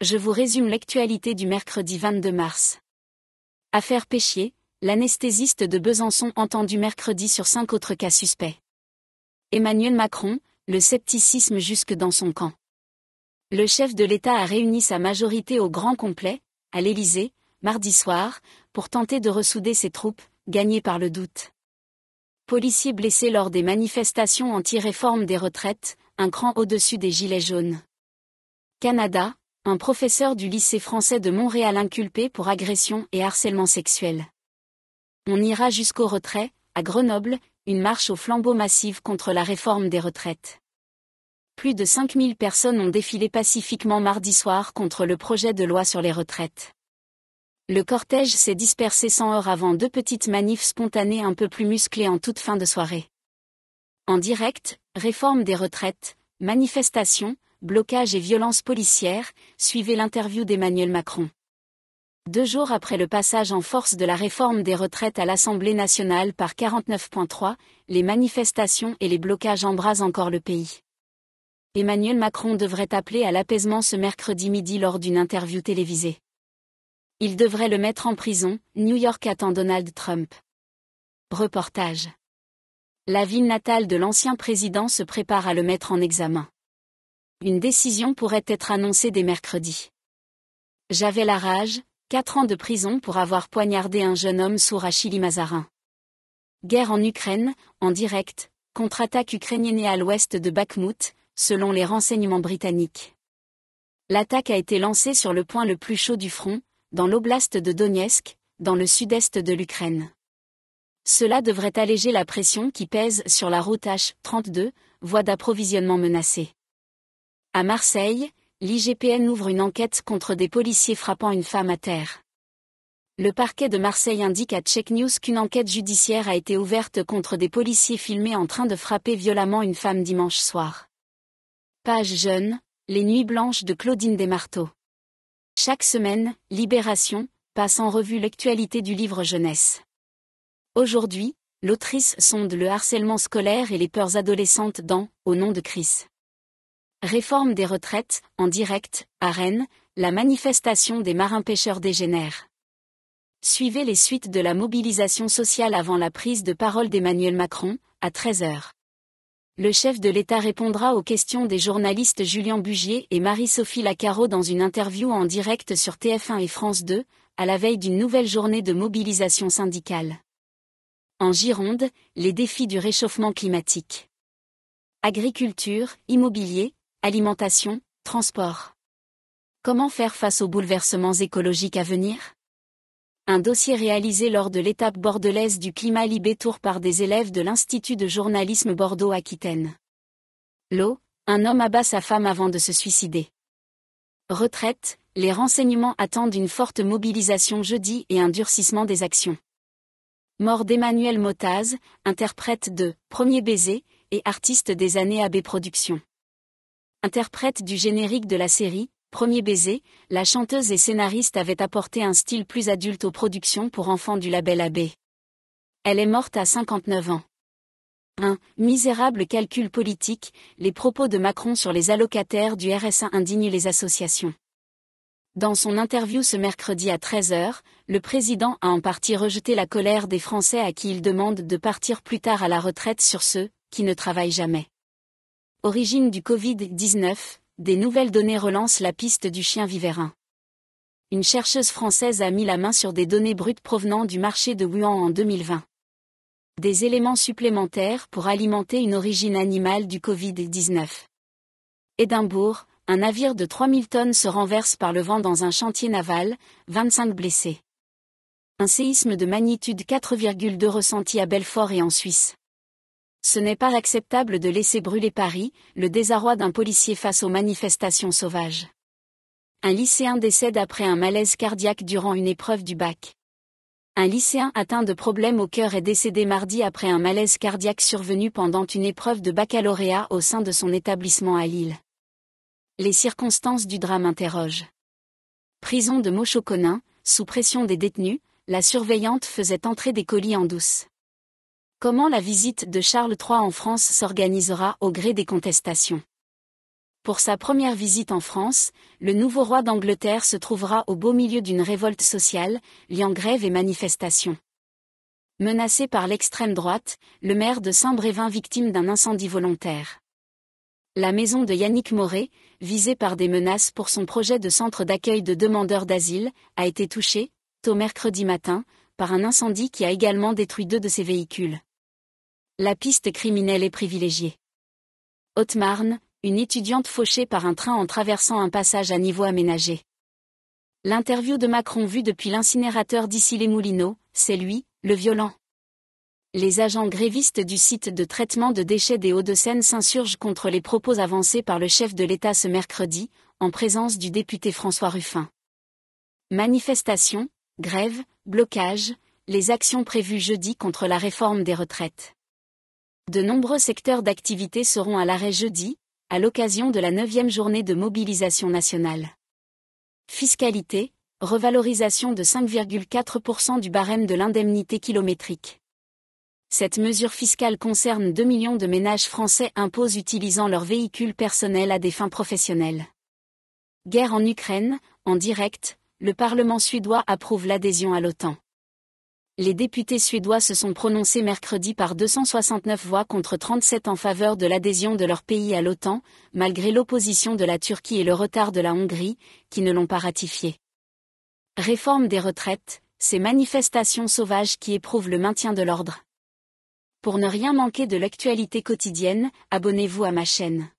je vous résume l'actualité du mercredi 22 mars. Affaire Péchier, l'anesthésiste de Besançon entendu mercredi sur cinq autres cas suspects. Emmanuel Macron, le scepticisme jusque dans son camp. Le chef de l'État a réuni sa majorité au grand complet, à l'Élysée, mardi soir, pour tenter de ressouder ses troupes, gagnées par le doute. Policiers blessés lors des manifestations anti-réforme des retraites, un cran au-dessus des gilets jaunes. Canada, un professeur du lycée français de Montréal inculpé pour agression et harcèlement sexuel. On ira jusqu'au retrait, à Grenoble, une marche au flambeau massive contre la réforme des retraites. Plus de 5000 personnes ont défilé pacifiquement mardi soir contre le projet de loi sur les retraites. Le cortège s'est dispersé sans heures avant deux petites manifs spontanées un peu plus musclées en toute fin de soirée. En direct, réforme des retraites, manifestation, blocage et violences policières, suivez l'interview d'Emmanuel Macron. Deux jours après le passage en force de la réforme des retraites à l'Assemblée nationale par 49.3, les manifestations et les blocages embrasent encore le pays. Emmanuel Macron devrait appeler à l'apaisement ce mercredi midi lors d'une interview télévisée. Il devrait le mettre en prison, New York attend Donald Trump. Reportage. La ville natale de l'ancien président se prépare à le mettre en examen. Une décision pourrait être annoncée dès mercredi. J'avais la rage, quatre ans de prison pour avoir poignardé un jeune homme sourd à Chili Mazarin. Guerre en Ukraine, en direct, contre-attaque ukrainienne à l'ouest de Bakhmut, selon les renseignements britanniques. L'attaque a été lancée sur le point le plus chaud du front, dans l'oblast de Donetsk, dans le sud-est de l'Ukraine. Cela devrait alléger la pression qui pèse sur la route H32, voie d'approvisionnement menacée. À Marseille, l'IGPN ouvre une enquête contre des policiers frappant une femme à terre. Le parquet de Marseille indique à Check News qu'une enquête judiciaire a été ouverte contre des policiers filmés en train de frapper violemment une femme dimanche soir. Page jeune, Les Nuits Blanches de Claudine Desmarteaux. Chaque semaine, Libération passe en revue l'actualité du livre jeunesse. Aujourd'hui, l'autrice sonde le harcèlement scolaire et les peurs adolescentes dans Au nom de Chris. Réforme des retraites, en direct, à Rennes, la manifestation des marins-pêcheurs dégénère. Suivez les suites de la mobilisation sociale avant la prise de parole d'Emmanuel Macron, à 13h. Le chef de l'État répondra aux questions des journalistes Julien Bugier et Marie-Sophie Lacaro dans une interview en direct sur TF1 et France 2, à la veille d'une nouvelle journée de mobilisation syndicale. En Gironde, les défis du réchauffement climatique. Agriculture, immobilier, alimentation, transport. Comment faire face aux bouleversements écologiques à venir Un dossier réalisé lors de l'étape bordelaise du climat Libé Tour par des élèves de l'Institut de journalisme Bordeaux-Aquitaine. L'eau, un homme abat sa femme avant de se suicider. Retraite, les renseignements attendent une forte mobilisation jeudi et un durcissement des actions. Mort d'Emmanuel Motaz, interprète de Premier baiser et artiste des années AB Productions interprète du générique de la série, Premier baiser, la chanteuse et scénariste avait apporté un style plus adulte aux productions pour enfants du label AB. Elle est morte à 59 ans. 1. Misérable calcul politique, les propos de Macron sur les allocataires du RSA indignent les associations. Dans son interview ce mercredi à 13h, le président a en partie rejeté la colère des Français à qui il demande de partir plus tard à la retraite sur ceux qui ne travaillent jamais. Origine du Covid-19, des nouvelles données relancent la piste du chien vivérin. Une chercheuse française a mis la main sur des données brutes provenant du marché de Wuhan en 2020. Des éléments supplémentaires pour alimenter une origine animale du Covid-19. Édimbourg, un navire de 3000 tonnes se renverse par le vent dans un chantier naval, 25 blessés. Un séisme de magnitude 4,2 ressenti à Belfort et en Suisse. Ce n'est pas acceptable de laisser brûler Paris, le désarroi d'un policier face aux manifestations sauvages. Un lycéen décède après un malaise cardiaque durant une épreuve du bac. Un lycéen atteint de problèmes au cœur est décédé mardi après un malaise cardiaque survenu pendant une épreuve de baccalauréat au sein de son établissement à Lille. Les circonstances du drame interrogent. Prison de Mochoconin, sous pression des détenus, la surveillante faisait entrer des colis en douce. Comment la visite de Charles III en France s'organisera au gré des contestations Pour sa première visite en France, le nouveau roi d'Angleterre se trouvera au beau milieu d'une révolte sociale, liant grève et manifestations. Menacé par l'extrême droite, le maire de Saint-Brévin victime d'un incendie volontaire. La maison de Yannick Moré, visée par des menaces pour son projet de centre d'accueil de demandeurs d'asile, a été touchée, tôt mercredi matin, par un incendie qui a également détruit deux de ses véhicules. La piste criminelle est privilégiée. Haute-Marne, une étudiante fauchée par un train en traversant un passage à niveau aménagé. L'interview de Macron vue depuis l'incinérateur d'Issy-les-Moulineaux, c'est lui, le violent. Les agents grévistes du site de traitement de déchets des Hauts-de-Seine s'insurgent contre les propos avancés par le chef de l'État ce mercredi, en présence du député François Ruffin. Manifestation, grève, blocage, les actions prévues jeudi contre la réforme des retraites. De nombreux secteurs d'activité seront à l'arrêt jeudi, à l'occasion de la 9 journée de mobilisation nationale. Fiscalité, revalorisation de 5,4% du barème de l'indemnité kilométrique. Cette mesure fiscale concerne 2 millions de ménages français imposent utilisant leur véhicule personnel à des fins professionnelles. Guerre en Ukraine, en direct, le Parlement suédois approuve l'adhésion à l'OTAN. Les députés suédois se sont prononcés mercredi par 269 voix contre 37 en faveur de l'adhésion de leur pays à l'OTAN, malgré l'opposition de la Turquie et le retard de la Hongrie, qui ne l'ont pas ratifié. Réforme des retraites, ces manifestations sauvages qui éprouvent le maintien de l'ordre. Pour ne rien manquer de l'actualité quotidienne, abonnez-vous à ma chaîne.